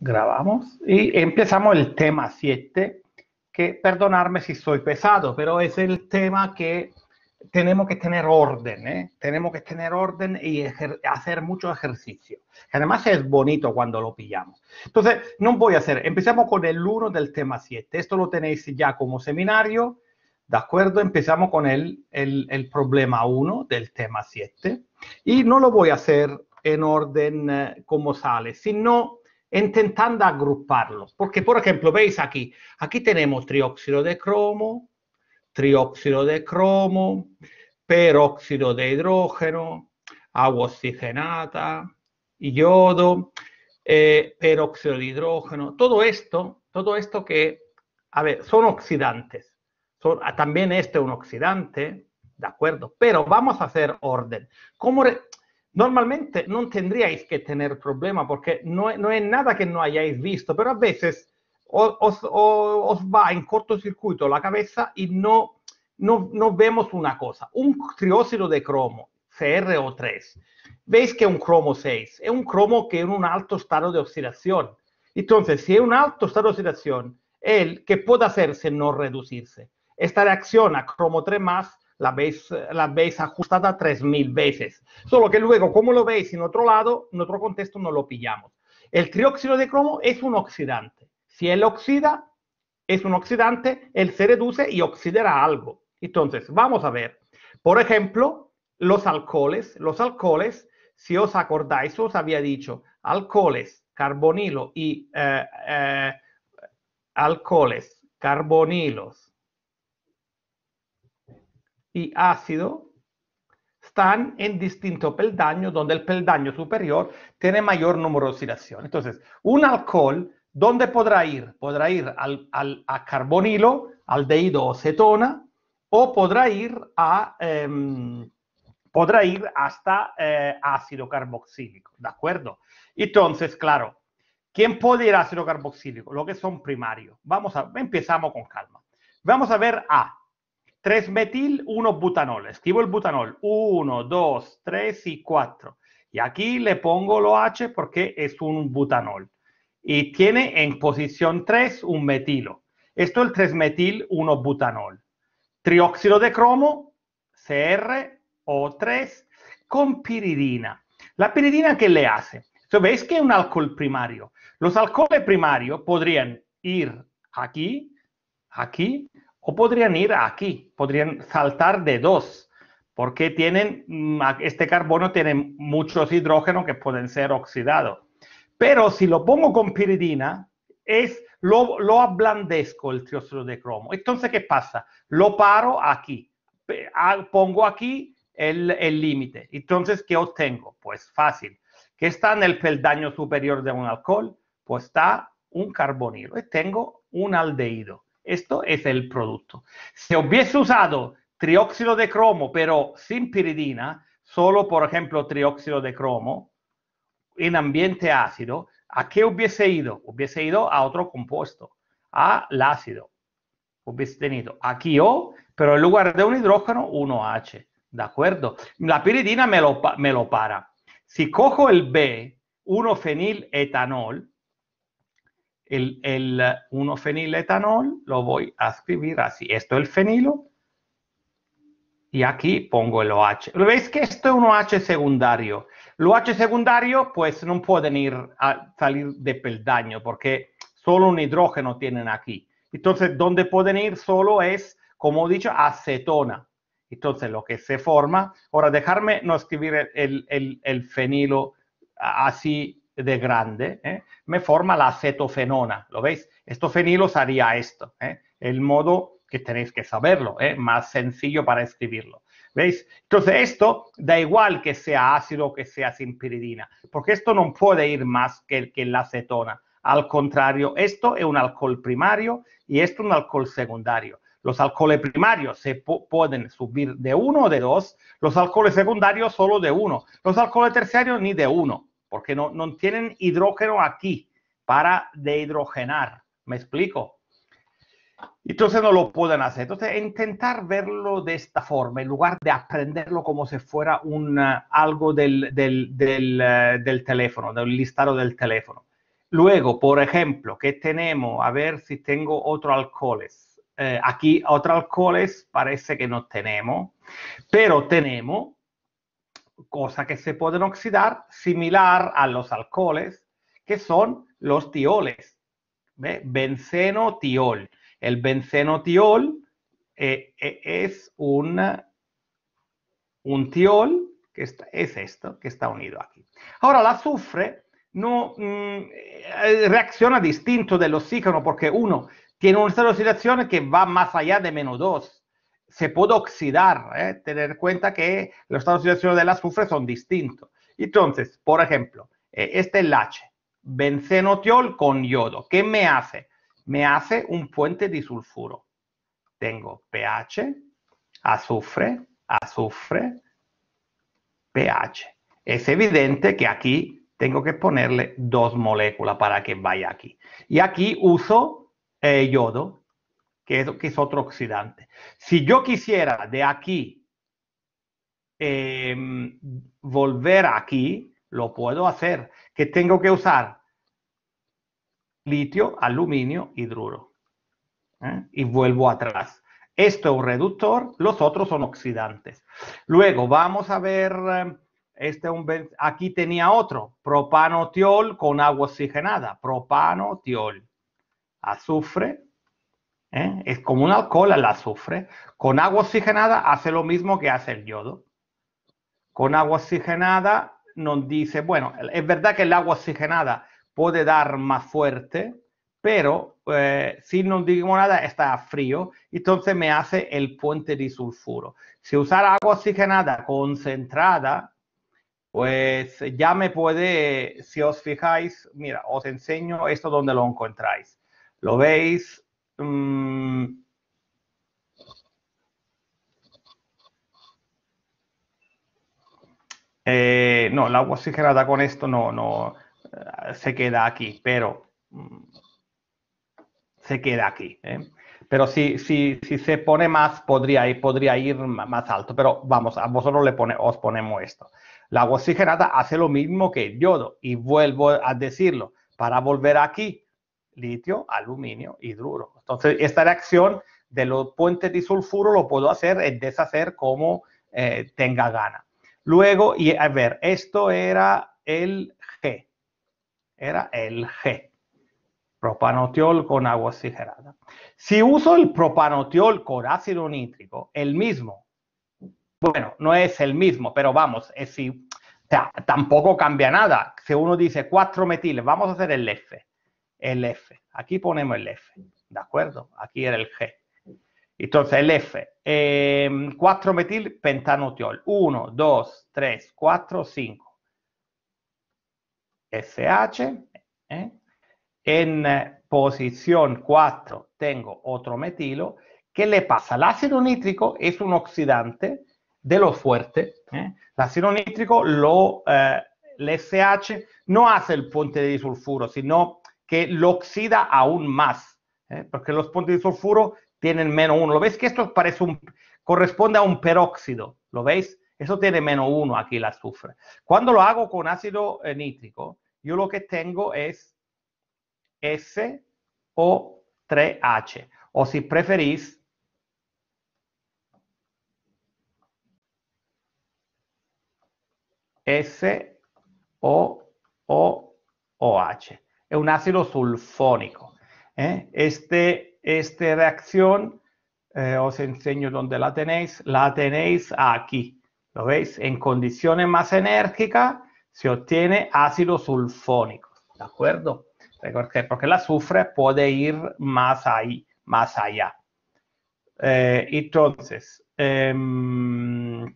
grabamos y empezamos el tema 7, que perdonarme si soy pesado, pero es el tema que tenemos que tener orden, ¿eh? tenemos que tener orden y hacer mucho ejercicio. Además es bonito cuando lo pillamos. Entonces, no voy a hacer, empezamos con el 1 del tema 7, esto lo tenéis ya como seminario, ¿de acuerdo? Empezamos con el, el, el problema 1 del tema 7 y no lo voy a hacer en orden eh, como sale, sino intentando agruparlos. Porque, por ejemplo, veis aquí, aquí tenemos trióxido de cromo, trióxido de cromo, peróxido de hidrógeno, agua oxigenata, yodo, eh, peróxido de hidrógeno, todo esto, todo esto que, a ver, son oxidantes. Ah, también este es un oxidante, ¿de acuerdo? Pero vamos a hacer orden. ¿Cómo, Normalmente no tendríais que tener problema porque no, no es nada que no hayáis visto, pero a veces os, va en cortocircuito la cabeza y no, no, vemos una cosa. Un trióxido de cromo, CrO3, veis que es un cromo 6, es un cromo que en un alto estado de oxidación. Entonces, si es un alto estado de oxidación, el que puede hacerse no reducirse. Esta reacción a cromo 3 más la veis, la ajustada 3.000 veces. Solo que luego, como lo veis en otro lado, en otro contexto no lo pillamos. El trióxido de cromo es un oxidante. Si él oxida, es un oxidante, él se reduce y oxidará algo. Entonces, vamos a ver. Por ejemplo, los alcoholes. Los alcoholes, si os acordáis, os había dicho, alcoholes, carbonilo y eh, eh, alcoholes, carbonilos y ácido están en distinto peldaño, donde el peldaño superior tiene mayor número de Entonces, un alcohol, ¿dónde podrá ir? Podrá ir al, a carbonilo, aldehído o cetona, o podrá ir, a, em, podrá ir hasta eh, ácido carboxílico, ¿de acuerdo? Entonces, claro, ¿quién puede ir a ácido carboxílico? Lo que son primarios. Vamos a, empezamos con calma. Vamos a ver A. 3-metil, 1-butanol. Escribo el butanol. 1, 2, 3 y 4. Y aquí le pongo lo H porque es un butanol. Y tiene en posición 3 un metilo. Esto es el 3-metil, 1-butanol. Trióxido de cromo, CrO3, con piridina. La piridina que le hace. Entonces, veis que es un alcohol primario. Los alcoholes primarios podrían ir aquí, aquí o podrían ir aquí, podrían saltar de dos, porque tienen, mm, este carbono tiene muchos hidrógenos que pueden ser oxidados. Pero si lo pongo con piridina, es, lo, lo ablandezco el trióxido de cromo. Entonces, ¿qué pasa? Lo paro aquí, pongo aquí el límite. Entonces, ¿qué obtengo? Pues fácil. ¿Qué está en el peldaño superior de un alcohol? Pues está un carbonilo. Y tengo un aldehído. Esto es el producto. Si hubiese usado trióxido de cromo, pero sin piridina, solo por ejemplo trióxido de cromo, en ambiente ácido, ¿a qué hubiese ido? Hubiese ido a otro compuesto, al ácido. Hubiese tenido aquí O, pero en lugar de un hidrógeno, 1H. ¿De acuerdo? La piridina me lo, para. Si cojo el B, 1 etanol, el, el fenil eh, etanol lo voy a escribir así. Esto es el fenilo y aquí pongo el OH. ¿Veis que esto es un OH secundario? lo H secundario pues no pueden ir a salir de peldaño porque solo un hidrógeno tienen aquí. Entonces, donde pueden ir solo es, como he dicho, acetona. Entonces, lo que se forma, ahora dejarme no escribir el, el fenilo así de grande, ¿eh? me forma la acetofenona. ¿Lo veis? Esto fenilos haría esto. ¿eh? El modo que tenéis que saberlo, ¿eh? más sencillo para escribirlo. ¿Veis? Entonces esto da igual que sea ácido o que sea sin porque esto no puede ir más que, que la acetona. Al contrario, esto es un alcohol primario y esto es un alcohol secundario. Los alcoholes primarios se pueden subir de uno o de dos, los alcoholes secundarios solo de uno, los alcoholes terciarios ni de uno porque no, tienen hidrógeno aquí para dehidrogenar. ¿Me explico? Entonces no lo pueden hacer. Entonces, intentar verlo de esta forma, en lugar de aprenderlo como si fuera un, ah, algo del, del, ah, del, teléfono, del listado del teléfono. Luego, por ejemplo, ¿qué tenemos? A ver si tengo otro alcoholes. Eh, aquí otro alcoholes parece que no tenemos, pero tenemos cosa que se pueden oxidar similar a los alcoholes, que son los tioles. ¿Ve? Benceno, El bencenotiol eh, eh, es un, un tiol, que es esto, que está unido aquí. Ahora, el azufre no mm, eh, reacciona distinto del oxígeno porque uno tiene una oxidación que va más allá de menos 2 se puede oxidar, ¿eh? tener en cuenta que los estados de oxidación del azufre son distintos. Entonces, por ejemplo, eh, este H, bencenotiol con yodo, ¿qué me hace? Me hace un puente disulfuro. Tengo pH, azufre, azufre, pH. Es evidente que aquí tengo que ponerle dos moléculas para que vaya aquí. Y aquí uso eh, yodo que es, otro oxidante. Si yo quisiera de aquí em, volver aquí, lo puedo hacer. que tengo que usar? Litio, aluminio, hidruro. ¿eh? Y vuelvo atrás. Esto es un reductor, los otros son oxidantes. Luego vamos a ver, em, este aquí tenía otro, propanotiol con agua oxigenada, propanotiol, azufre, ¿eh? Es como un alcohol la azufre. Con agua oxigenada hace lo mismo que hace el yodo. Con agua oxigenada nos dice, bueno, es verdad que el agua oxigenada puede dar más fuerte, pero eh, si no digo nada está frío, entonces me hace el puente disulfuro Si usar agua oxigenada concentrada, pues ya me puede, si os fijáis, mira, os enseño esto donde lo encontráis. Lo veis Mm. Eh, no, la agua oxigenada con esto no, no eh, se queda aquí, pero mm, se queda aquí. ¿eh? Pero si, se pone más, podría, ir más alto. Pero vamos, a vosotros le os ponemos esto. La agua oxigenada hace lo mismo que el yodo. Y vuelvo a decirlo, para volver aquí, litio, aluminio, hidruro. Entonces, esta reacción de los puentes disulfuro lo puedo hacer deshacer como eh, tenga gana. Luego, y a ver, esto era el G. Era el G. Propanotiol con agua oxigenada. Si uso el propanotiol con ácido nítrico, el mismo. Bueno, no es el mismo, pero vamos, es si, tampoco cambia nada. Si uno dice cuatro metiles, vamos a hacer el F el F. Aquí ponemos el F, ¿de acuerdo? Aquí era el G. Entonces, el F, 4 em, metil pentanotiol, 1, 2, 3, 4, 5. SH, en eh, posición 4 tengo otro metilo. ¿Qué le pasa? El ácido nítrico es un oxidante de lo fuerte. ¿eh? El ácido nítrico, lo, eh, el SH, no hace el puente de disulfuro, sino que lo oxida aún más, ¿eh? porque los puntos de sulfuro tienen menos uno. ¿Lo veis que esto parece corresponde a un peróxido? ¿Lo veis? Eso tiene menos uno aquí la azufre. Cuando lo hago con ácido eh, nítrico, yo lo que tengo es SO3H, o si preferís, SOOH es un ácido sulfónico. ¿eh? Este, esta reacción, eh, os enseño dónde la tenéis, la tenéis aquí, ¿lo veis? En condiciones más enérgicas se obtiene ácido sulfónico, ¿de acuerdo? Porque, porque el azufre puede ir más ahí, más allá. Eh, entonces, em,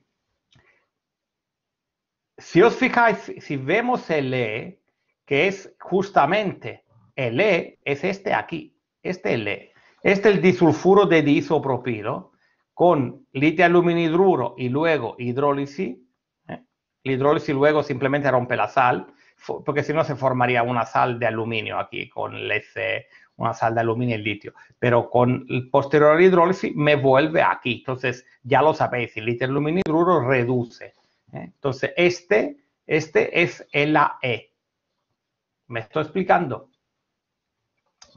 si os fijáis, si vemos el E, que es justamente el E, es este aquí, este el e. Este es el disulfuro de disopropilo con litio aluminidruro y luego hidrólisis. ¿eh? hidrólisis luego simplemente rompe la sal, porque si no se formaría una sal de aluminio aquí con el una sal de aluminio y litio. Pero con el posterior hidrólisis me vuelve aquí. Entonces, ya lo sabéis, el litio aluminidruro reduce. ¿eh? Entonces, este, este es el AE. ¿Me estoy explicando?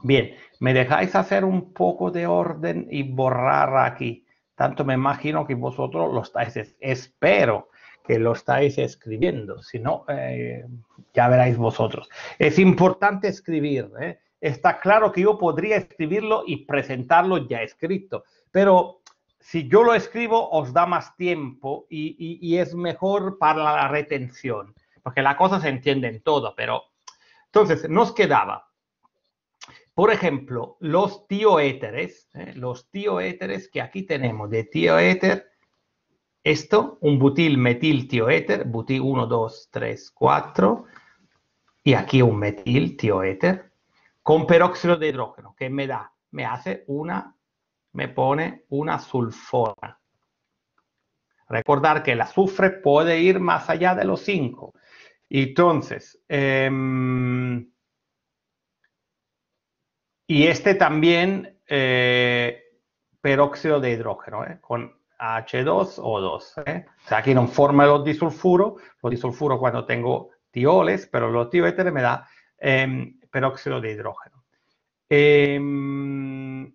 Bien, me dejáis hacer un poco de orden y borrar aquí. Tanto me imagino que vosotros lo estáis, espero que lo estáis escribiendo, si no, eh, ya veráis vosotros. Es importante escribir, ¿eh? está claro que yo podría escribirlo y presentarlo ya escrito, pero si yo lo escribo os da más tiempo y es mejor para la retención, porque la cosa se entiende en todo, pero entonces, nos quedaba, por ejemplo, los tioéteres, ¿eh? los tioéteres que aquí tenemos de tioéter, esto, un butil metil tioéter, butil 1, 2, 3, 4, y aquí un metil tioéter, con peróxido de hidrógeno, que me da, me hace una, me pone una sulfona. Recordar que el azufre puede ir más allá de los 5. Entonces, em, y este también eh, peróxido de hidrógeno, ¿eh? con H2O2. ¿eh? O sea, aquí no forma los disulfuro, los disulfuro cuando tengo tioles, pero los tioéteres me da em, peróxido de hidrógeno. Em,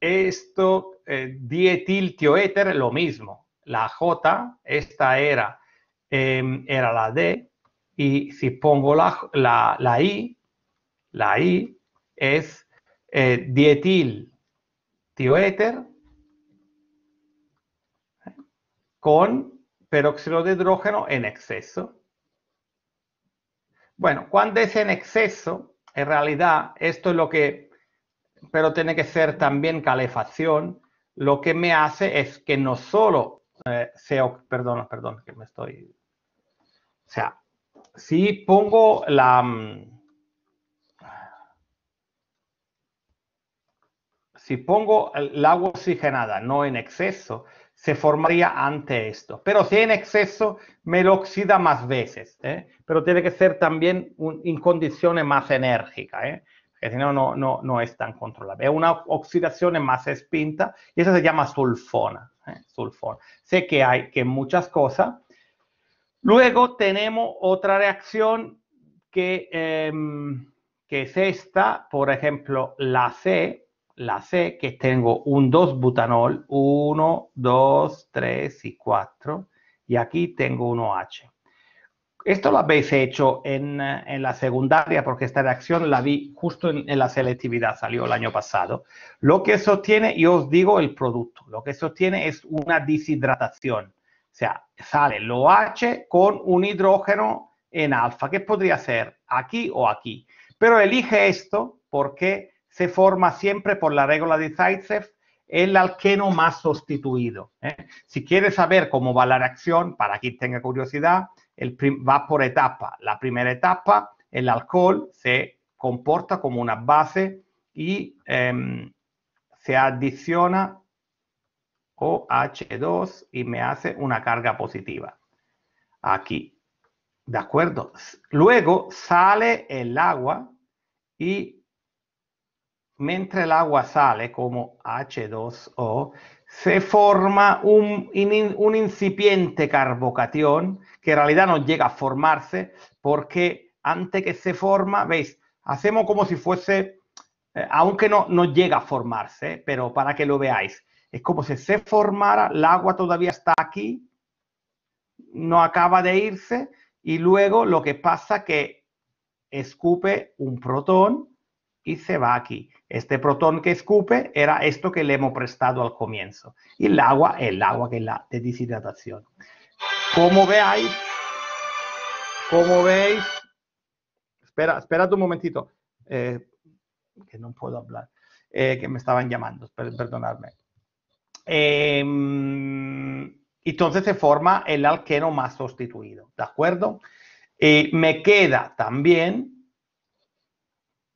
esto, dietil tioéter, lo mismo. La J, esta era Em, era la D, y si pongo la, la, la I, la I es eh, dietil tioéter con peróxido de hidrógeno en exceso. Bueno, cuando es en exceso, en realidad esto es lo que, pero tiene que ser también calefacción, lo que me hace es que no solo sea, eh, se, perdón, perdón, que me estoy o sea, si pongo la... Mm, si pongo el agua oxigenada, no en exceso, se formaría ante esto. Pero si en exceso, me lo oxida más veces. ¿eh? Pero tiene que ser también en condiciones más enérgicas, ¿eh? que si no, no, no, no es tan controlable. Es una oxidación más espinta y eso se llama sulfona. ¿eh? sulfona. Sé que hay que muchas cosas Luego tenemos otra reacción que, em, que es esta, por ejemplo, la C, la C, que tengo un 2-butanol, 1, 2, 3 y 4, y aquí tengo un h Esto lo habéis hecho en, la secundaria porque esta reacción la vi justo en, la selectividad, salió el año pasado. Lo que sostiene, y os digo el producto, lo que sostiene es una deshidratación. O sea, sale el OH con un hidrógeno en alfa, que podría ser aquí o aquí. Pero elige esto porque se forma siempre por la regla de Zaitsev el alqueno más sustituido. ¿eh? Si quieres saber cómo va la reacción, para quien tenga curiosidad, el va por etapa. La primera etapa, el alcohol se comporta como una base y em, se adiciona OH2 y me hace una carga positiva. Aquí. ¿De acuerdo? Luego sale el agua y mientras el agua sale como H2O, se forma un, un incipiente carbocatión que en realidad no llega a formarse porque antes que se forma, veis, hacemos como si fuese, eh, aunque no, no llega a formarse, pero para que lo veáis es como si se formara, el agua todavía está aquí, no acaba de irse y luego lo que pasa que escupe un protón y se va aquí. Este protón que escupe era esto que le hemos prestado al comienzo. Y el agua es el agua que la de deshidratación. Como veáis, como veis, espera, esperad un momentito, eh, que no puedo hablar, eh, que me estaban llamando, perdonadme. Em, entonces se forma el alqueno más sustituido, ¿de acuerdo? y eh, me queda también,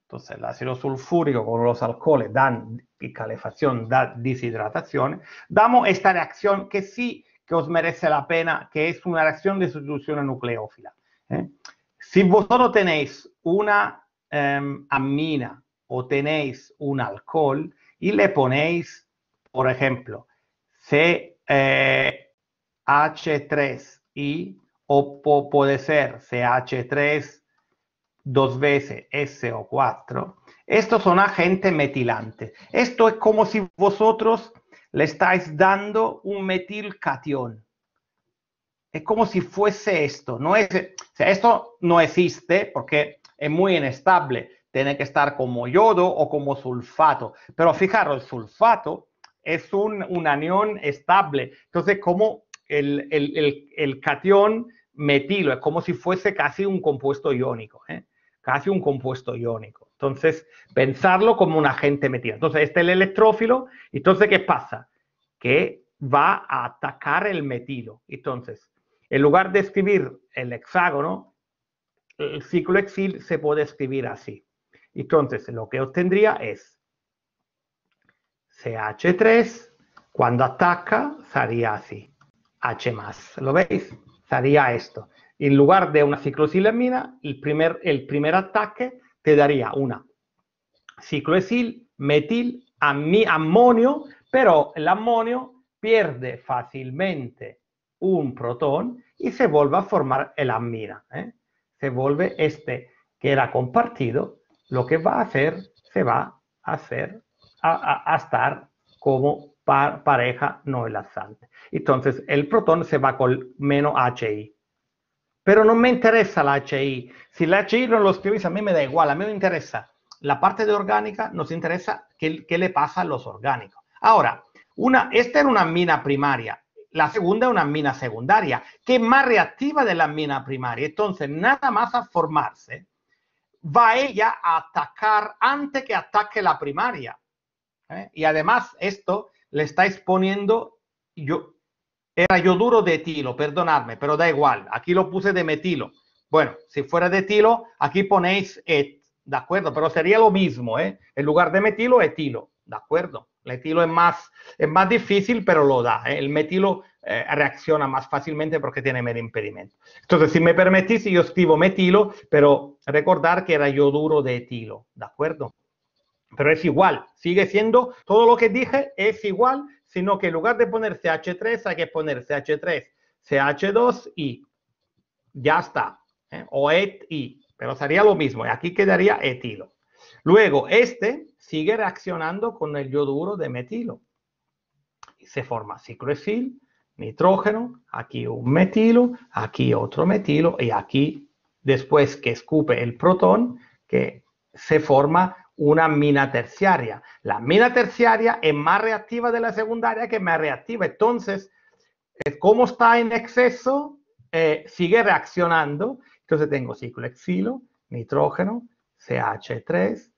entonces el ácido sulfúrico con los alcoholes dan y calefacción da deshidratación, damos esta reacción que sí que os merece la pena, que es una reacción de sustitución nucleófila. ¿eh? Si vosotros tenéis una em, amina o tenéis un alcohol y le ponéis por ejemplo, CH3I eh, o puede ser CH3 dos veces SO4. Estos son agentes metilantes. Esto es como si vosotros le estáis dando un metilcatión. Es como si fuese esto. No es, esto no existe porque es muy inestable. Tiene que estar como yodo o como sulfato. Pero fijaros, el sulfato es un, anión estable. Entonces, como el, el, el, catión metilo, es eh, como si fuese casi un compuesto iónico, eh? casi un compuesto iónico. Entonces, pensarlo como un agente metido. Entonces, este es el electrófilo. Entonces, ¿qué pasa? Que va a atacar el metilo. Entonces, en lugar de escribir el hexágono, el ciclo exil se puede escribir así. Entonces, lo que obtendría es CH3, cuando ataca, sería así, H+. ¿Lo veis? Sería esto. En lugar de una ciclosilamina, el primer, el primer ataque te daría una cicloesil, metil, amonio, pero el amonio pierde fácilmente un protón y se vuelve a formar el amina. ¿eh? Se vuelve este que era compartido, lo que va a hacer, se va a hacer a, estar como pareja no enlazante. Entonces, el protón se va con menos HI. Pero no me interesa la HI. Si la HI no lo escribís, a mí me da igual, a mí me interesa. La parte de orgánica nos interesa qué, qué le pasa a los orgánicos. Ahora, una, esta era una mina primaria, la segunda es una mina secundaria, que es más reactiva de la mina primaria. Entonces, nada más a formarse, va ella a atacar antes que ataque la primaria. ¿eh? Y además esto le está exponiendo, yo, era yoduro de etilo, perdonadme, pero da igual, aquí lo puse de metilo. Bueno, si fuera de etilo, aquí ponéis et, ¿de acuerdo? Pero sería lo mismo, ¿eh? En lugar de metilo, etilo, ¿de acuerdo? El etilo es más, es más difícil, pero lo da. ¿eh? El metilo eh, reacciona más fácilmente porque tiene menos impedimento. Entonces, si me permitís, yo escribo metilo, pero recordar que era yoduro de etilo, ¿de acuerdo? pero es igual, sigue siendo, todo lo que dije es igual, sino que en lugar de poner CH3 hay que poner CH3, CH2 y ya está, ¿eh? o et pero sería lo mismo, y aquí quedaría etilo. Luego, este sigue reaccionando con el yoduro de metilo. Y se forma cicloesil nitrógeno, aquí un metilo, aquí otro metilo, y aquí, después que escupe el protón, que se forma una mina terciaria. La mina terciaria es más reactiva de la secundaria que más reactiva. Entonces, eh, como está en exceso, eh, sigue reaccionando. Entonces tengo cicloexilo, nitrógeno, CH3,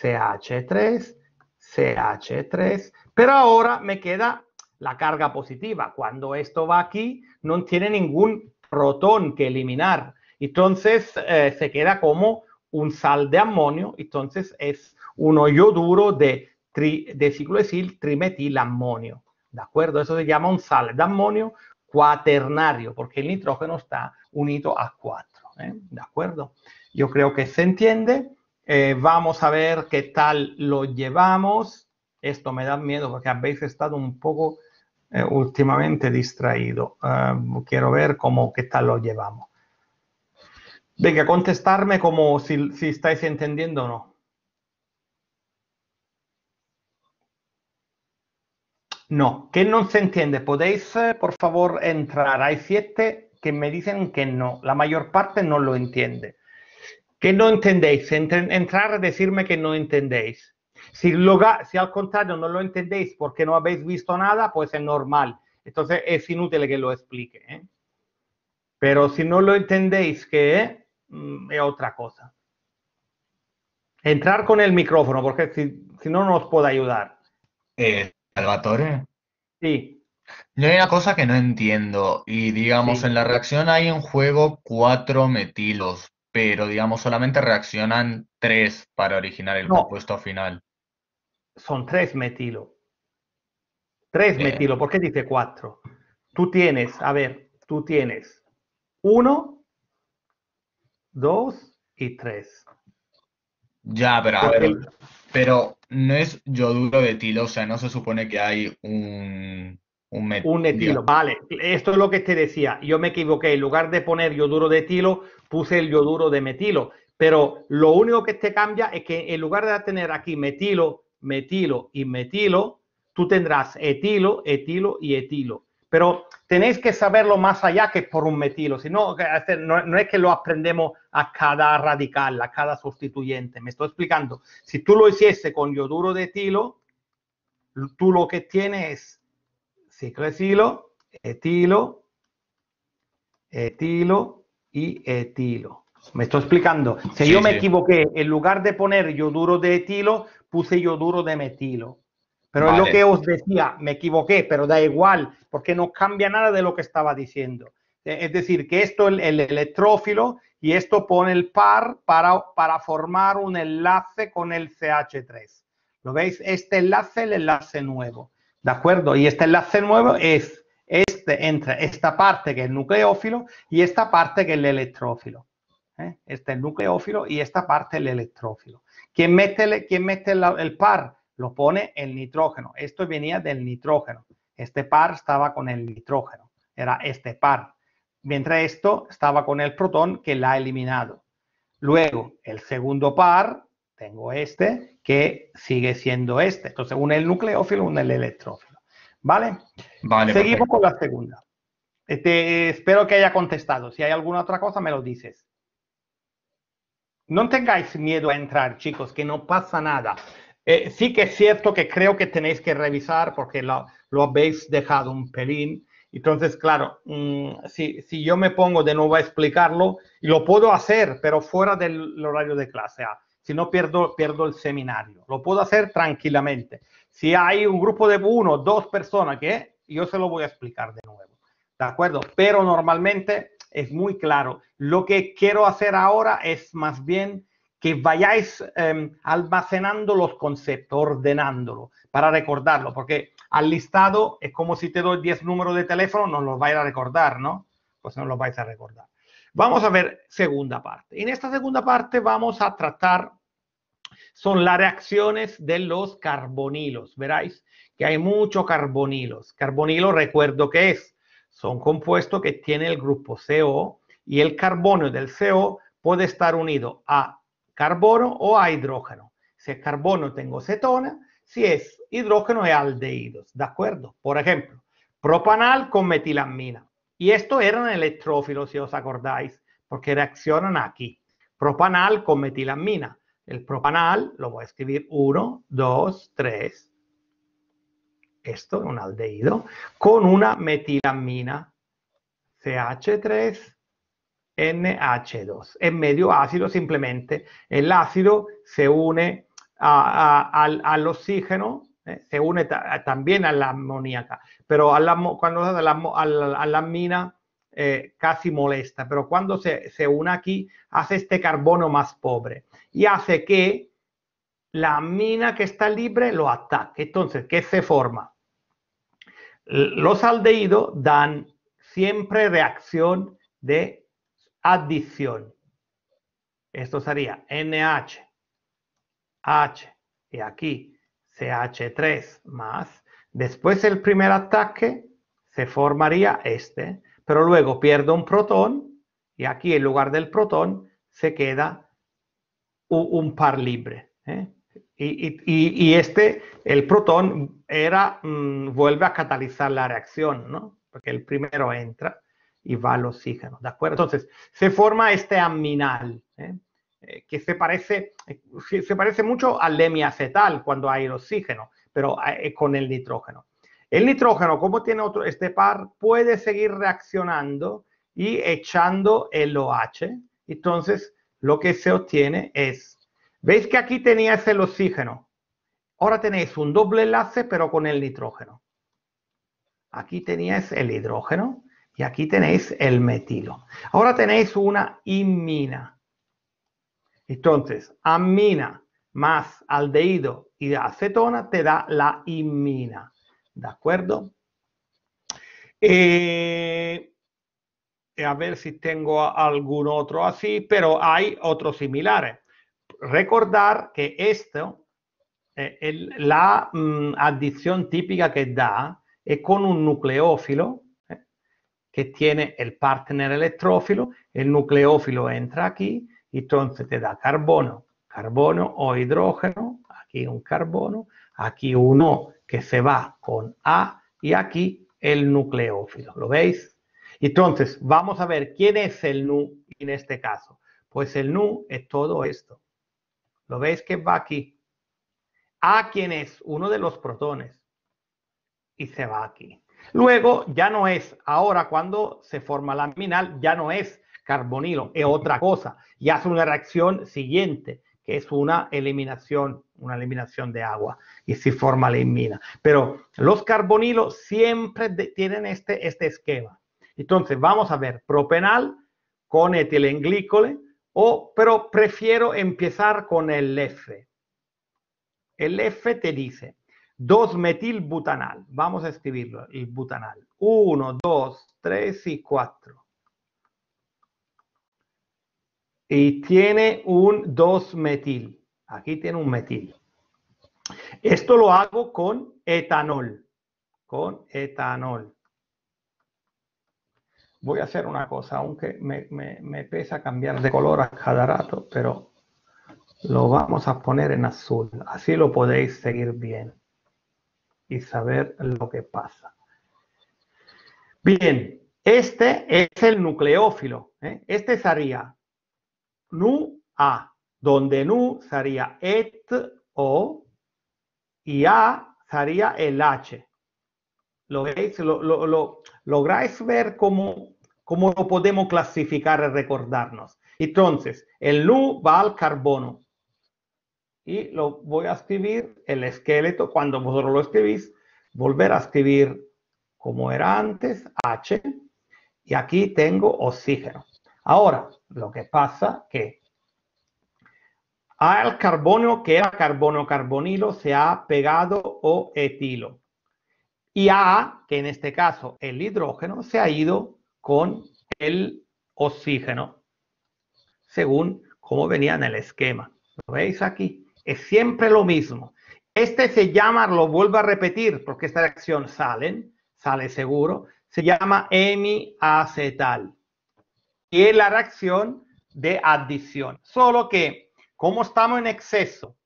CH3, CH3. Pero ahora me queda la carga positiva. Cuando esto va aquí, no tiene ningún protón que eliminar. Entonces eh, se queda como un sal de amonio, entonces es un yoduro de, tri, de cicloesil trimetilamonio. ¿De acuerdo? Eso se llama un sal de amonio cuaternario, porque el nitrógeno está unido a cuatro, ¿eh? ¿De acuerdo? Yo creo que se entiende. Eh, vamos a ver qué tal lo llevamos. Esto me da miedo porque habéis estado un poco eh, últimamente distraído. quiero ver cómo qué tal lo llevamos. Venga, contestarme como si, estáis entendiendo o no. No, que no se entiende. Podéis, eh, por favor, entrar. Hay siete que me dicen que no. La mayor parte no lo entiende. Que no entendéis? entrar a decirme que no entendéis. Si, al contrario no lo entendéis porque no habéis visto nada, pues es normal. Entonces es inútil que lo explique. ¿eh? Pero si no lo entendéis, que Mm, es otra cosa. Entrar con el micrófono, porque si, no, no puede puedo ayudar. ¿El eh, Salvatore. Sí. Yo hay una cosa que no entiendo, y digamos, en la reacción hay en juego cuatro metilos, pero digamos, solamente reaccionan tres para originar el compuesto final. Son tres metilo Tres metilo metilos, ¿por qué dice cuatro? Tú tienes, a ver, tú tienes uno, Dos y tres. Ya, pero a ver, no es yoduro de etilo, o sea, no se supone que hay un... Un, un etilo, vale. Esto es lo que te decía. Yo me equivoqué. En lugar de poner yoduro de etilo, puse el yoduro de metilo. Pero lo único que te cambia es que en lugar de tener aquí metilo, metilo y metilo, tú tendrás etilo, etilo y etilo pero tenéis que saberlo más allá que por un metilo, sino este, no, es que lo aprendemos a cada radical, a cada sustituyente, me estoy explicando. Si tú lo hiciese con yoduro de etilo, tú lo que tienes es cicloetilo, etilo, etilo y etilo. Me estoy explicando. Si yo me equivoqué, en lugar de poner yoduro de etilo, puse yoduro de metilo. Pero es lo que os decía, me equivoqué, pero da igual, porque no cambia nada de lo que estaba diciendo. E, es decir, que esto es el, electrófilo y esto pone el par para, para formar un enlace con el CH3. ¿Lo veis? Este enlace, el enlace nuevo. ¿De acuerdo? Y este enlace nuevo es este entre esta parte que es el nucleófilo y esta parte que es el electrófilo. ¿eh? Este es el nucleófilo y esta parte el electrófilo. ¿Quién mete, mete el par lo pone el nitrógeno. Esto venía del nitrógeno. Este par estaba con el nitrógeno, era este par. Mientras esto estaba con el protón que la ha eliminado. Luego, el segundo par, tengo este, que sigue siendo este. Entonces, según el nucleófilo, un el electrófilo. ¿Vale? vale Seguimos con la segunda. Este, espero que haya contestado. Si hay alguna otra cosa, me lo dices. No tengáis miedo a entrar, chicos, que no pasa nada. Eh, sí que es cierto que creo que tenéis que revisar porque lo, habéis dejado un pelín. Entonces, claro, mm, si, yo me pongo de nuevo a explicarlo, y lo puedo hacer, pero fuera del horario de clase, ah, si no pierdo, pierdo el seminario. Lo puedo hacer tranquilamente. Si hay un grupo de uno, dos personas que yo se lo voy a explicar de nuevo. ¿De acuerdo? Pero normalmente es muy claro. Lo que quiero hacer ahora es más bien que vayáis em, almacenando los conceptos, ordenándolo, para recordarlo, porque al listado es como si te doy 10 números de teléfono, no los vais a recordar, ¿no? Pues no los vais a recordar. Vamos a ver segunda parte. En esta segunda parte vamos a tratar, son las reacciones de los carbonilos. Veráis que hay muchos carbonilos. Carbonilo, recuerdo que es, son compuestos que tiene el grupo CO y el carbono del CO puede estar unido a carbono o a hidrógeno. Si es carbono tengo cetona, si es hidrógeno es aldehídos, ¿de acuerdo? Por ejemplo, propanal con metilamina. Y esto era un electrófilos, si os acordáis, porque reaccionan aquí. Propanal con metilamina. El propanal lo voy a escribir 1, 2, 3. Esto es un aldehído con una metilamina CH3 NH2. Es medio ácido, simplemente el ácido se une al, oxígeno, ¿eh? se une también a la amoníaca, pero cuando a la, a la mina eh, casi molesta, pero cuando se, se une aquí hace este carbono más pobre y hace que la mina que está libre lo ataque. Entonces, ¿qué se forma? Los aldehídos dan siempre reacción de adición, Esto sería NH, H y aquí CH3 más. Después el primer ataque se formaría este, pero luego pierdo un protón y aquí en lugar del protón se queda un par libre. ¿eh? Y, este, el protón, era, mm, vuelve a catalizar la reacción, ¿no? Porque el primero entra y va al oxígeno, ¿de acuerdo? Entonces, se forma este aminal, ¿eh? Eh, que se parece, eh, se parece mucho al hemiacetal cuando hay oxígeno, pero con el nitrógeno. El nitrógeno, como tiene otro, este par, puede seguir reaccionando y echando el OH. Entonces, lo que se obtiene es, ¿veis que aquí tenías el oxígeno? Ahora tenéis un doble enlace, pero con el nitrógeno. Aquí tenías el hidrógeno y aquí tenéis el metilo. Ahora tenéis una imina. Entonces, amina más aldeído y acetona te da la imina. ¿De acuerdo? Eh, a ver si tengo algún otro así, pero hay otros similares. Recordar que esto, eh, la mm, adición típica que da es con un nucleófilo que tiene el partner electrófilo, el nucleófilo entra aquí y entonces te da carbono, carbono o hidrógeno, aquí un carbono, aquí uno que se va con A y aquí el nucleófilo, ¿lo veis? Entonces, vamos a ver quién es el nu en este caso. Pues el nu es todo esto. ¿Lo veis que va aquí? A quién es uno de los protones y se va aquí. Luego ya no es, ahora cuando se forma la aminal, ya no es carbonilo, es otra cosa y hace una reacción siguiente, que es una eliminación, una eliminación de agua y se forma la imina. Pero los carbonilos siempre tienen este, este, esquema. Entonces vamos a ver propenal con etilenglicole, o, pero prefiero empezar con el F. El F te dice, 2 butanal. Vamos a escribirlo, el butanal. 1, 2, 3 y 4. Y tiene un 2-metil. Aquí tiene un metil. Esto lo hago con etanol. Con etanol. Voy a hacer una cosa, aunque me pesa cambiar de color a cada rato, pero lo vamos a poner en azul. Así lo podéis seguir bien y saber lo que pasa. Bien, este es el nucleófilo. ¿eh? Este sería nu a, donde nu sería et o y a sería el h. ¿Lo veis? Lo, ¿Lográis ver cómo, cómo lo podemos clasificar y recordarnos? Entonces, el nu va al carbono, y lo voy a escribir el esqueleto. Cuando vosotros lo escribís, volver a escribir como era antes, H, y aquí tengo oxígeno. Ahora, lo que pasa que al carbono que era carbono carbonilo se ha pegado o etilo. Y A, que en este caso el hidrógeno, se ha ido con el oxígeno, según como venía en el esquema. ¿Lo veis aquí? es siempre lo mismo. Este se llama, lo vuelvo a repetir, porque esta reacción salen, sale seguro, se llama hemiacetal. Y es la reacción de adición. Solo que, como estamos en exceso,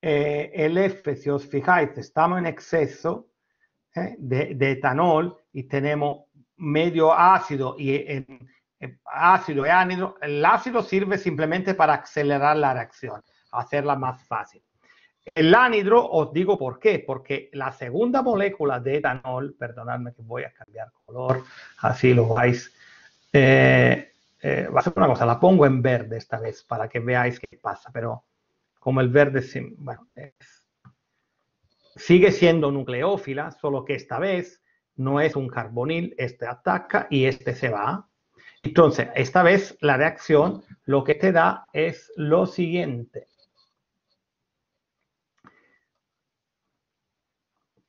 el eh, F, si os fijáis, estamos en exceso eh, de, etanol y tenemos medio ácido y ácido y ánido, el ácido sirve simplemente para acelerar la reacción hacerla más fácil. El anhidro, os digo por qué, porque la segunda molécula de etanol, perdonadme que voy a cambiar color, así lo vais. Eh, eh, va a ser una cosa, la pongo en verde esta vez para que veáis qué pasa, pero como el verde sigue siendo nucleófila, solo que esta vez no es un carbonil, este ataca y este se va. Entonces, esta vez la reacción lo que te da es lo siguiente.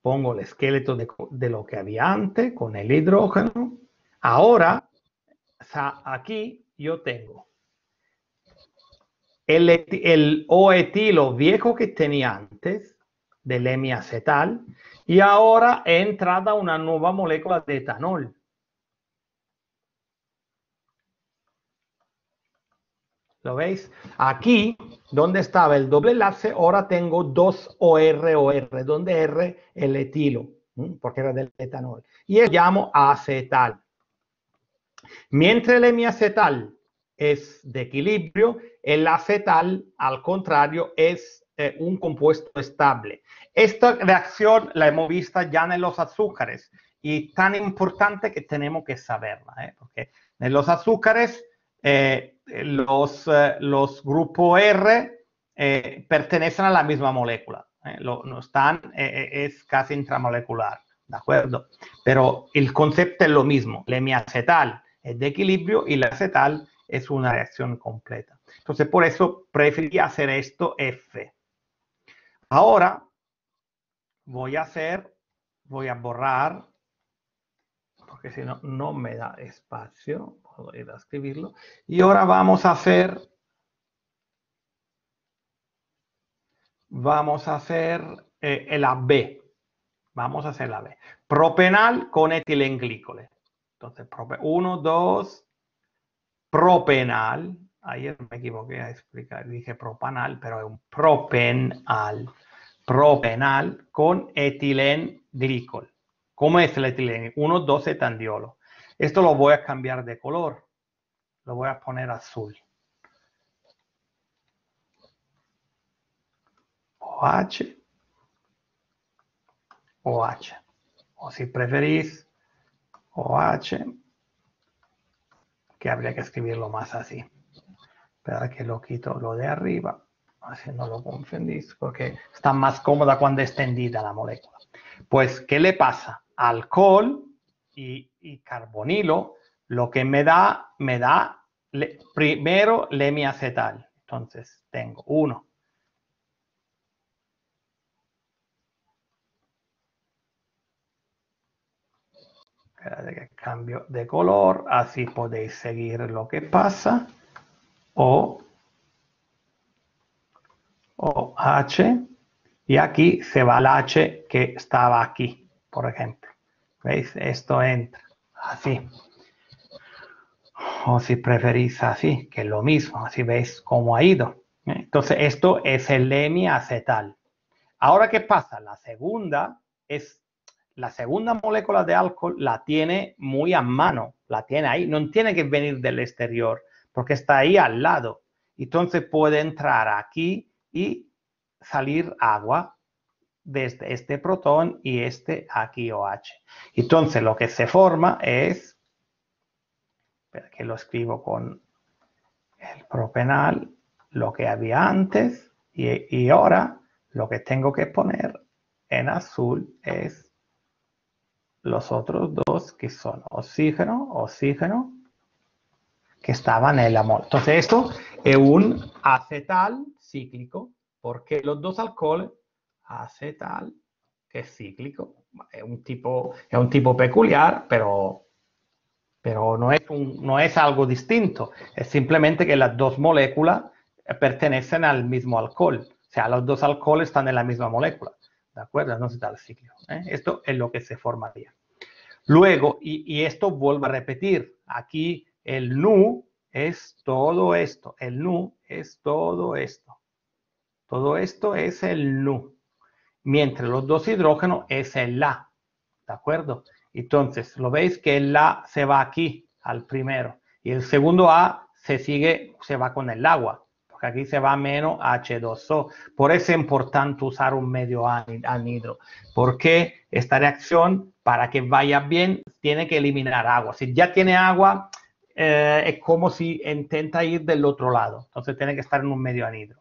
pongo el esqueleto de, lo que había antes con el hidrógeno. Ahora, aquí yo tengo el, el oetilo viejo que tenía antes del hemiacetal y ahora he entrado una nueva molécula de etanol. ¿Lo veis? Aquí, donde estaba el doble enlace, ahora tengo dos oror R donde R el etilo, porque era del etanol. Y el llamo acetal. Mientras el hemiacetal es de equilibrio, el acetal, al contrario, es eh, un compuesto estable. Esta reacción la hemos visto ya en los azúcares y tan importante que tenemos que saberla, ¿eh? porque en los azúcares eh, los, eh, grupos R eh, pertenecen a la misma molécula. no están, es casi intramolecular, ¿de acuerdo? Pero el concepto es lo mismo. La hemiacetal es de equilibrio y la acetal es una reacción completa. Entonces, por eso preferí hacer esto F. Ahora voy a hacer, voy a borrar, porque si no, no me da espacio escribirlo. Y ahora vamos a hacer, vamos a hacer eh, la B. Vamos a hacer la B. Propenal con etilenglicole. Entonces, 1, 2, propenal. Ayer me equivoqué a explicar, dije propanal, pero es un propenal. Propenal con etilenglicol. ¿Cómo es el etilenglícol? 1, 2, etandiolo. Esto lo voy a cambiar de color. Lo voy a poner azul. OH. OH. O si preferís, OH. Que habría que escribirlo más así. Espera que lo quito lo de arriba. Así no lo confundís porque está más cómoda cuando es tendida la molécula. Pues, ¿qué le pasa? Alcohol y, carbonilo, lo que me da, me da le, primero lemiacetal. Entonces tengo uno. que cambio de color, así podéis seguir lo que pasa. O, o H. Y aquí se va la H que estaba aquí, por ejemplo. ¿Veis? Esto entra así. O si preferís así, que es lo mismo, así veis cómo ha ido. ¿eh? Entonces, esto es el hemiacetal. Ahora, ¿qué pasa? La segunda es la segunda molécula de alcohol la tiene muy a mano, la tiene ahí, no tiene que venir del exterior, porque está ahí al lado. Entonces puede entrar aquí y salir agua desde este, este protón y este aquí OH. Entonces lo que se forma es, espera que lo escribo con el propenal, lo que había antes y, y ahora lo que tengo que poner en azul es los otros dos que son oxígeno, oxígeno, que estaban en el amor. Entonces esto es un acetal cíclico porque los dos alcoholes acetal, que es cíclico. Es un tipo, es un tipo peculiar, pero, pero no, es no es algo distinto. Es simplemente que las dos moléculas pertenecen al mismo alcohol. O sea, los dos alcoholes están en la misma molécula. ¿De acuerdo? No se el ¿eh? Esto es lo que se formaría. Luego, y, y, esto vuelvo a repetir, aquí el nu es todo esto. El nu es todo esto. Todo esto es el nu mientras los dos hidrógenos es el La, ¿de acuerdo? Entonces, lo veis que el La se va aquí, al primero, y el segundo A se sigue, se va con el agua, porque aquí se va menos H2O. Por eso es importante usar un medio anhidro, porque esta reacción, para que vaya bien, tiene que eliminar agua. Si ya tiene agua, eh, es como si intenta ir del otro lado, entonces tiene que estar en un medio anhidro.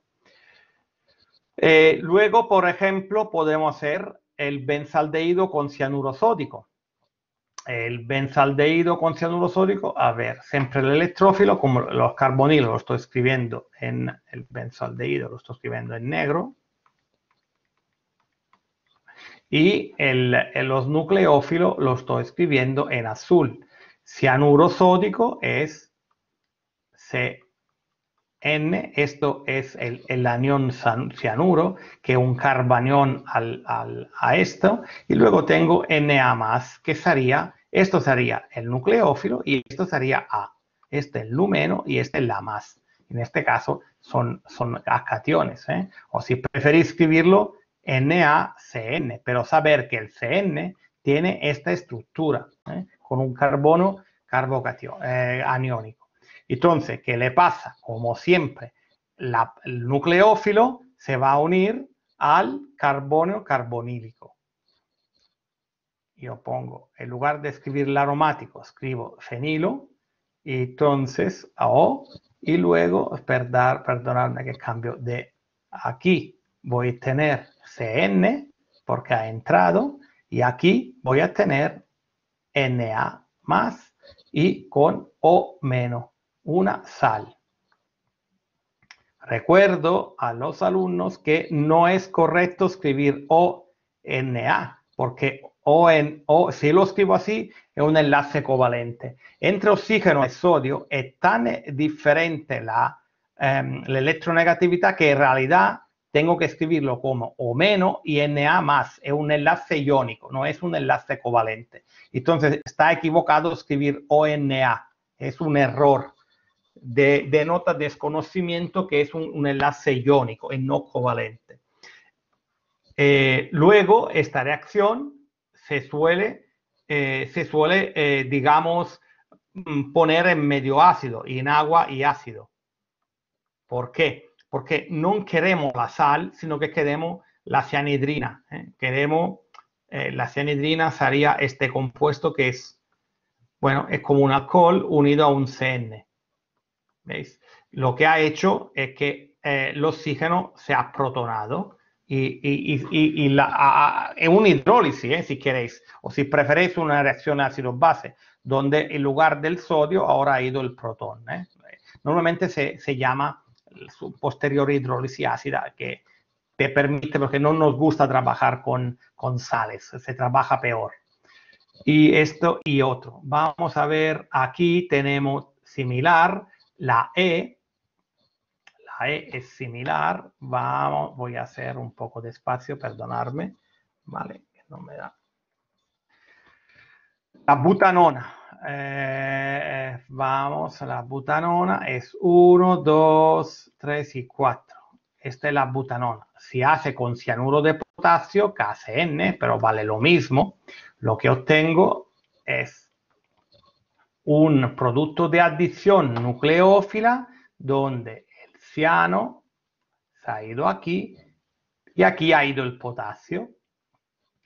Eh, luego, por ejemplo, podemos hacer el benzaldehído con cianuro sódico. El benzaldehído con cianuro sódico, a ver, siempre el electrófilo, como los carbonilos, lo estoy escribiendo en el benzaldehído, lo estoy escribiendo en negro. Y los nucleófilos lo estoy escribiendo en azul. Cianuro sódico es C N, esto es el, el anión cianuro, que es un carbanión a esto, y luego tengo Na que sería, esto sería el nucleófilo y esto sería A, este el lumeno y este la más. En este caso son, son ¿eh? o si preferís escribirlo NaCN, pero saber que el CN tiene esta estructura, ¿eh? con un carbono carbocatión, eh, aniónico. Entonces, ¿qué le pasa? Como siempre, el nucleófilo se va a unir al carbono carbonílico. Yo pongo, en lugar de escribir el aromático, escribo fenilo, y entonces O, y luego, perdar, que cambio de aquí, voy a tener CN, porque ha entrado, y aquí voy a tener Na más y con O menos una sal. Recuerdo a los alumnos que no es correcto escribir ONA, porque o, en, o si lo escribo así, es un enlace covalente. Entre oxígeno y sodio es tan diferente la em, electronegatividad que en realidad tengo que escribirlo como o menos y Na más. Es un enlace iónico, no es un enlace covalente. Entonces está equivocado escribir ONA. Es un error de, denota desconocimiento, que es un, enlace iónico y no covalente. Eh, luego, esta reacción se suele, eh, se suele eh, digamos, mm, poner en medio ácido, y en agua y ácido. ¿Por qué? Porque no queremos la sal, sino que queremos la cianidrina. Queremos, la cianidrina sería este compuesto que es, bueno, es como un alcohol unido a un CN. ¿Veis? Lo que ha hecho es que eh, el oxígeno se ha protonado y, y, y, y la, es una hidrólisis, ¿eh? si queréis, o si preferéis una reacción ácido-base, donde en lugar del sodio ahora ha ido el protón. ¿eh? Normalmente se, se, llama su posterior hidrólisis ácida, que te permite, porque no nos gusta trabajar con, con sales, se trabaja peor. Y esto y otro. Vamos a ver, aquí tenemos similar, la E, la E es similar, vamos, voy a hacer un poco de espacio, perdonarme, ¿vale? No me da. La butanona, eh, vamos, la butanona es 1, 2, 3 y 4. Esta es la butanona. Si hace con cianuro de potasio, KCN, pero vale lo mismo. Lo que obtengo es un producto de adición nucleófila donde el ciano se ha ido aquí y aquí ha ido el potasio.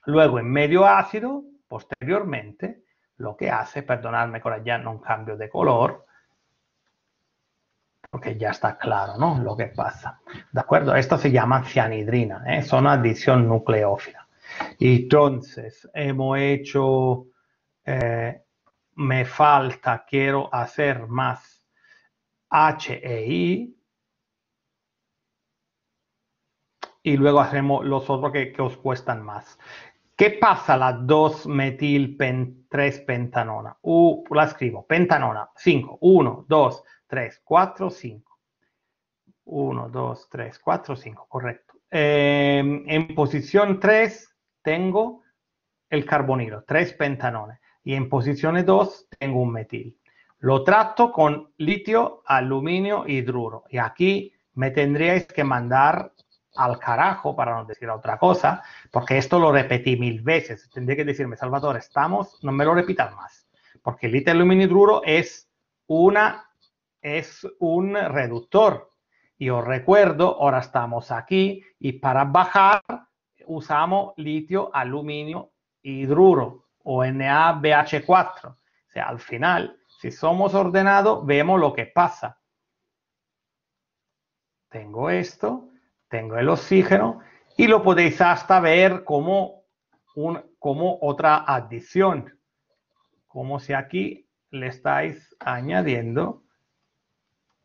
Luego en medio ácido, posteriormente, lo que hace, perdonadme con ya no cambio de color, porque ya está claro, ¿no? Lo que pasa. ¿De acuerdo? Esto se llama cianidrina, es ¿eh? una adición nucleófila. y Entonces, hemos hecho... Eh, me falta, quiero hacer más. H e I. Y luego haremos los otros que, os cuestan más. ¿Qué pasa la 2-metil-3-pentanona? Uh, la escribo. Pentanona. 5. 1, 2, 3, 4, 5. 1, 2, 3, 4, 5. Correcto. Eh, en posición 3 tengo el carbonilo. 3 pentanones y en posiciones 2 tengo un metil. Lo trato con litio, aluminio hidruro. Y aquí me tendríais que mandar al carajo, para no decir otra cosa, porque esto lo repetí mil veces. Tendría que decirme, Salvador, estamos, no me lo repitas más, porque litio, aluminio hidruro es, una, es un reductor. Y os recuerdo, ahora estamos aquí y para bajar usamos litio, aluminio hidruro o NABH4. O sea, al final, si somos ordenados, vemos lo que pasa. Tengo esto, tengo el oxígeno y lo podéis hasta ver como, como otra adición. Como si aquí le estáis añadiendo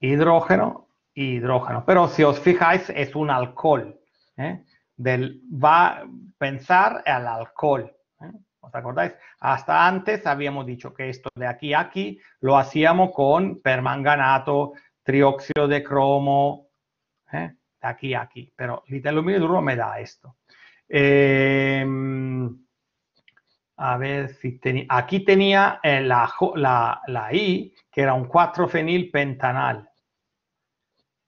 hidrógeno y hidrógeno. Pero si os fijáis, es un alcohol. ¿eh? va a pensar al alcohol. ¿eh? ¿Os acordáis? Hasta antes habíamos dicho que esto de aquí a aquí lo hacíamos con permanganato, trióxido de cromo, ¿eh? de aquí a aquí. Pero litiluminio duro me da esto. Em, a ver si tenía... Aquí tenía eh, la, la, la, I, que era un 4 fenil pentanal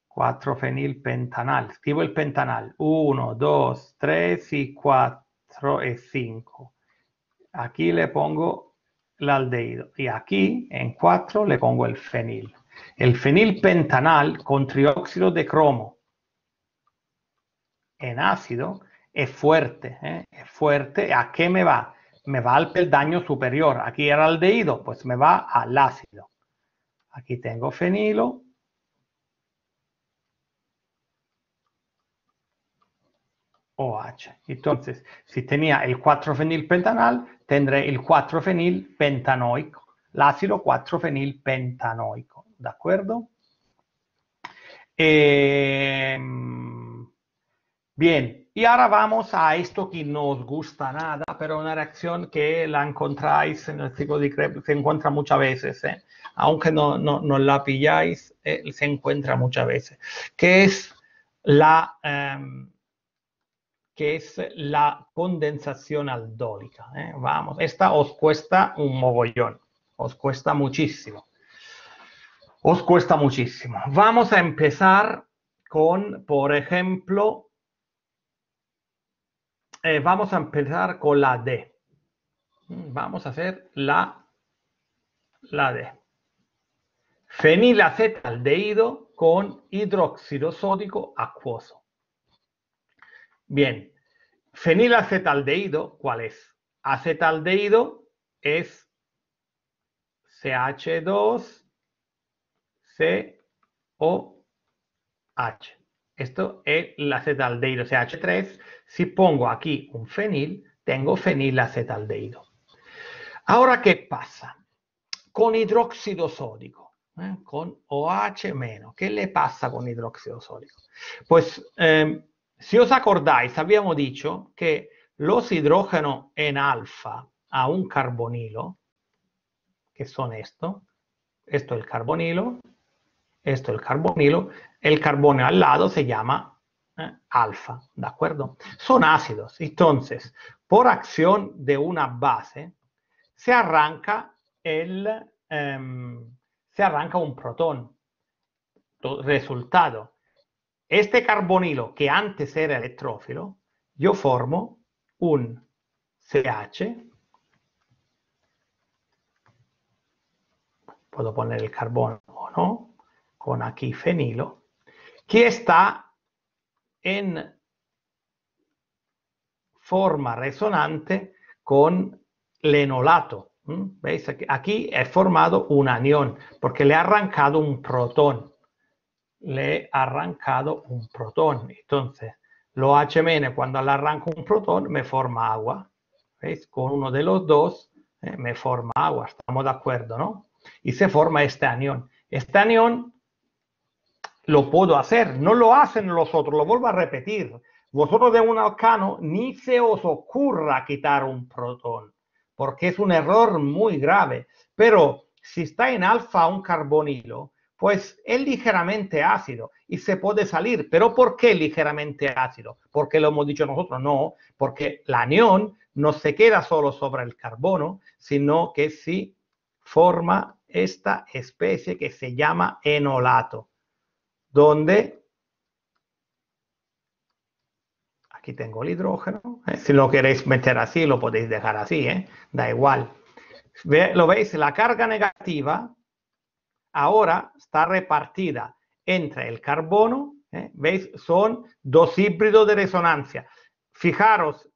4 pentanal Escribo el pentanal. 1, 2, 3 y 4 y 5 aquí le pongo el aldeído y aquí en 4 le pongo el fenil. El fenil pentanal con trióxido de cromo en ácido es fuerte, ¿eh? es fuerte. ¿A qué me va? Me va al peldaño superior. Aquí era aldeído pues me va al ácido. Aquí tengo fenilo. OH. Entonces, si tenía el 4 fenil pentanal tendré el 4-fenil pentanoico, ácido 4-fenil pentanoico, ¿de acuerdo? Em, bien, y ahora vamos a esto que no os gusta nada, pero una reacción que la encontráis en el ciclo de Krebs, se encuentra muchas veces, ¿eh? aunque no, la pilláis, eh, se encuentra muchas veces, que es la... Em, que es la condensación aldólica. ¿eh? Vamos, esta os cuesta un mogollón, os cuesta muchísimo. Os cuesta muchísimo. Vamos a empezar con, por ejemplo, eh, vamos a empezar con la D. Vamos a hacer la, la D. Fenilacetaldehído con hidróxido sódico acuoso. Bien, fenilacetaldehído, ¿cuál es? Acetaldehído es CH2COH. Esto es el acetaldehído CH3. Si pongo aquí un fenil, tengo fenilacetaldehído. Ahora, ¿qué pasa? Con hidróxido sódico, ¿eh? con OH-, ¿qué le pasa con hidróxido sódico? Pues eh, si os acordáis, habíamos dicho que los hidrógenos en alfa a un carbonilo, que son esto, esto el carbonilo, esto el carbonilo, el carbono al lado se llama eh, alfa, ¿de acuerdo? Son ácidos, entonces, por acción de una base, se arranca, em, se arranca un protón. Resultado, este carbonilo que antes era electrófilo, yo formo un CH, puedo poner el carbono o no, con aquí fenilo, que está en forma resonante con lenolato. ¿Veis? Aquí, aquí he formado un anión, porque le ha arrancado un protón le he arrancado un protón. Entonces, lo HMN cuando le arranco un protón me forma agua. ¿Veis? Con uno de los dos eh, me forma agua, estamos de acuerdo, ¿no? Y se forma este anión. Este anión lo puedo hacer, no lo hacen los otros, lo vuelvo a repetir. Vosotros de un alcano ni se os ocurra quitar un protón, porque es un error muy grave. Pero si está en alfa un carbonilo, pues es ligeramente ácido y se puede salir. ¿Pero por qué ligeramente ácido? Porque lo hemos dicho nosotros, no, porque la anión no se queda solo sobre el carbono, sino que sí forma esta especie que se llama enolato, donde aquí tengo el hidrógeno, ¿eh? si lo queréis meter así, lo podéis dejar así, ¿eh? da igual. ¿Lo veis? La carga negativa ahora está repartida entre el carbono, ¿eh? ¿veis? Son dos híbridos de resonancia. Fijaros,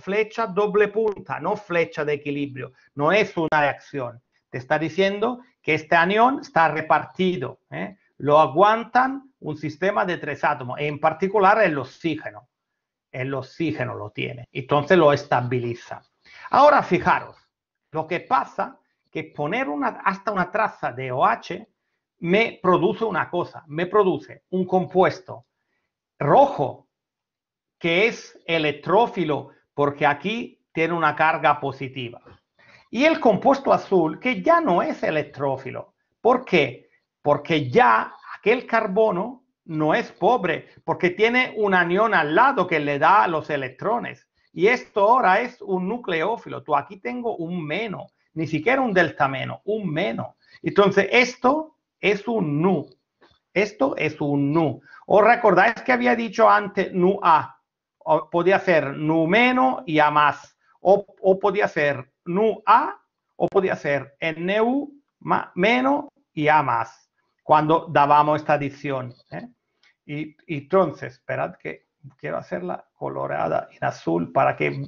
flecha doble punta, no flecha de equilibrio, no es una reacción. Te está diciendo que este anión está repartido. ¿eh? Lo aguantan un sistema de tres átomos, en particular el oxígeno. El oxígeno lo tiene, entonces lo estabiliza. Ahora fijaros, lo que pasa que poner hasta una traza de OH me produce una cosa, me produce un compuesto rojo que es electrófilo porque aquí tiene una carga positiva. Y el compuesto azul que ya no es electrófilo. ¿Por qué? Porque ya aquel carbono no es pobre, porque tiene un anión al lado que le da los electrones. Y esto ahora es un nucleófilo. Tú aquí tengo un menos ni siquiera un delta menos, un menos. Entonces, esto es un nu. Esto es un nu. o recordáis que había dicho antes nu a? podía ser nu menos y a más. O, podía ser nu a o podía ser nu menos y a más cuando dábamos esta adición. ¿eh? Y, y entonces, esperad que quiero hacerla colorada en azul para que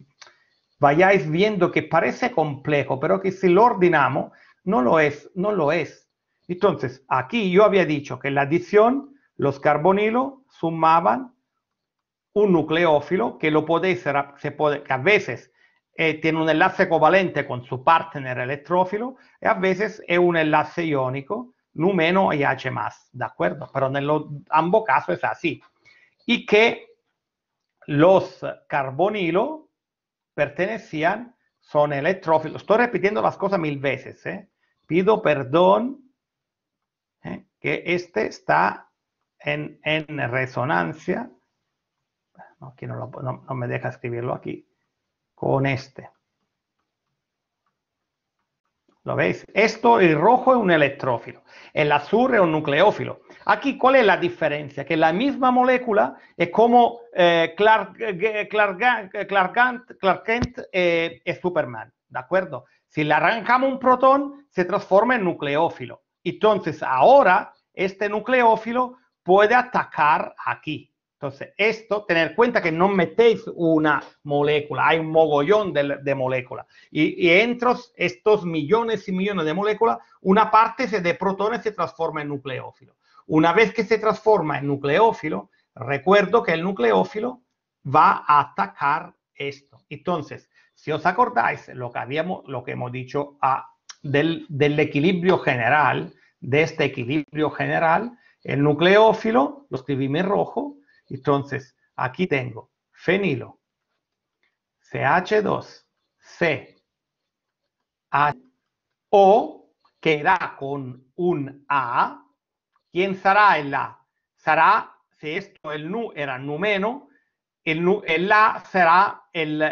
vayáis viendo que parece complejo, pero que si lo ordenamos, no lo es, no lo es. Entonces, aquí yo había dicho que en la adición, los carbonilos sumaban un nucleófilo que lo se puede, a veces eh, tiene un enlace covalente con su partner electrófilo y a veces es un enlace iónico, no y H más, ¿de acuerdo? Pero en ambos casos es así. Y que los carbonilos pertenecían son electrófilos. Estoy repitiendo las cosas mil veces. ¿eh? Pido perdón ¿eh? que este está en, resonancia. No, no, no me deja escribirlo aquí. Con este. ¿Lo veis? Esto, el rojo es un electrófilo. El azul es un nucleófilo. Aquí, ¿cuál es la diferencia? Que la misma molécula es como eh, eh, eh, Clark, Kent es Superman, ¿de acuerdo? Si le arrancamos un protón, se transforma en nucleófilo. Entonces, ahora este nucleófilo puede atacar aquí. Entonces, esto, tener en cuenta que no metéis una molécula, hay un mogollón de, moléculas. Y, y, entre estos millones y millones de moléculas, una parte de protones se transforma en nucleófilo. Una vez que se transforma en nucleófilo, recuerdo que el nucleófilo va a atacar esto. Entonces, si os acordáis lo que habíamos, lo que hemos dicho ah, del, equilibrio general, de este equilibrio general, el nucleófilo, lo escribí en rojo, entonces aquí tengo fenilo, CH2, C, O, que da con un A, ¿Quién será el la? Será, si esto el nu era menos, el, nu, el la será el,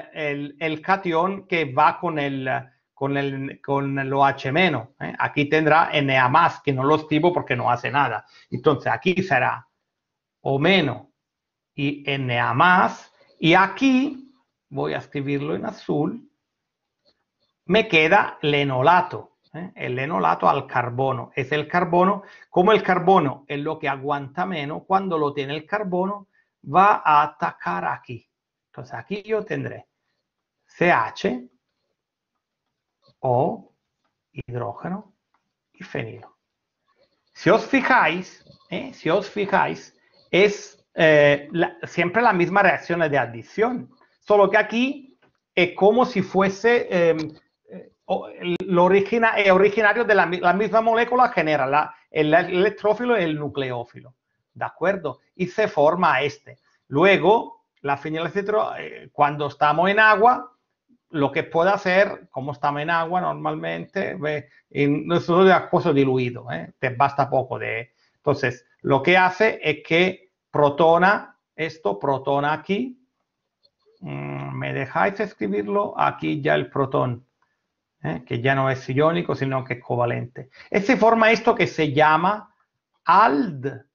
el, cation que va con el, con el con lo H menos. ¿eh? Aquí tendrá Na más, que no lo escribo porque no hace nada. Entonces aquí será o menos y Na más. Y aquí, voy a escribirlo en azul, me queda lenolato. ¿eh? el enolato al carbono. Es el carbono, como el carbono es lo que aguanta menos, cuando lo tiene el carbono va a atacar aquí. Entonces aquí yo tendré CH o hidrógeno y fenilo. Si os fijáis, ¿eh? si os fijáis, es eh, siempre la misma reacción de adición, solo que aquí es como si fuese em, lo es originario de la, misma molécula, genera el electrófilo y el nucleófilo. ¿De acuerdo? Y se forma este. Luego, la citro eh, cuando estamos en agua, lo que puede hacer, como estamos en agua normalmente, en es de acuoso diluido, ¿eh? te basta poco de... Entonces, lo que hace es que protona esto, protona aquí. Mm, ¿Me dejáis escribirlo? Aquí ya el protón. ¿eh? que ya no es iónico, sino que es covalente. se este forma esto que se llama aldolo,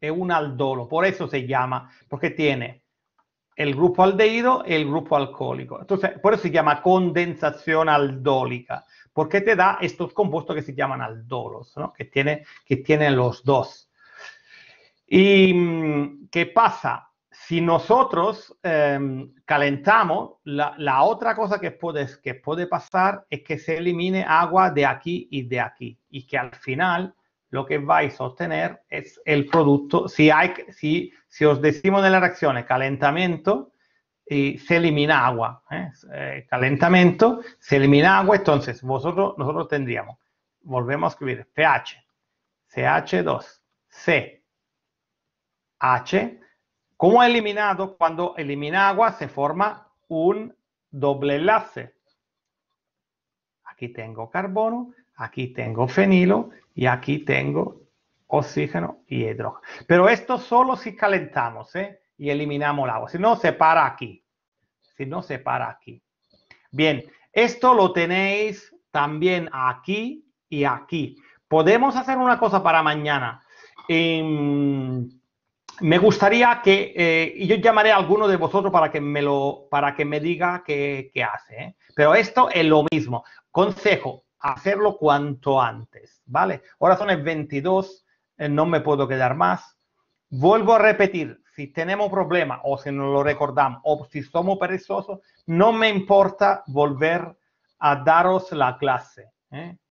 es un aldolo, por eso se llama, porque tiene el grupo aldehído y el grupo alcohólico. Entonces, por eso se llama condensación aldólica, porque te da estos compuestos que se llaman aldolos, ¿no? que, tiene, que tienen los dos. ¿Y mm, qué pasa? si nosotros em, calentamos, la, otra cosa que puede, pasar es que se elimine agua de aquí y de aquí y que al final lo que vais a obtener es el producto. Si, si, os decimos de la reacción, calentamiento, y se elimina agua. ¿eh? Eh, calentamiento, se elimina agua, entonces nosotros tendríamos, volvemos a escribir pH, CH2, C, H, ¿Cómo eliminado? Cuando elimina agua se forma un doble enlace. Aquí tengo carbono, aquí tengo fenilo y aquí tengo oxígeno y hidrógeno. Pero esto solo si calentamos ¿eh? y eliminamos el agua. Si no, se para aquí. Si no, se para aquí. Bien, esto lo tenéis también aquí y aquí. Podemos hacer una cosa para mañana. Em, me gustaría que, eh, y yo llamaré a alguno de vosotros para que me, lo, para que me diga qué, qué hace, ¿eh? pero esto es lo mismo. Consejo, hacerlo cuanto antes, ¿vale? Ahora son el 22, eh, no me puedo quedar más. Vuelvo a repetir, si tenemos problemas o si no lo recordamos o si somos perezosos, no me importa volver a daros la clase.